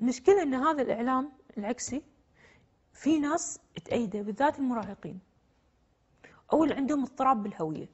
المشكلة أن هذا الإعلام العكسي في ناس تأيده بالذات المراهقين أو اللي عندهم اضطراب بالهوية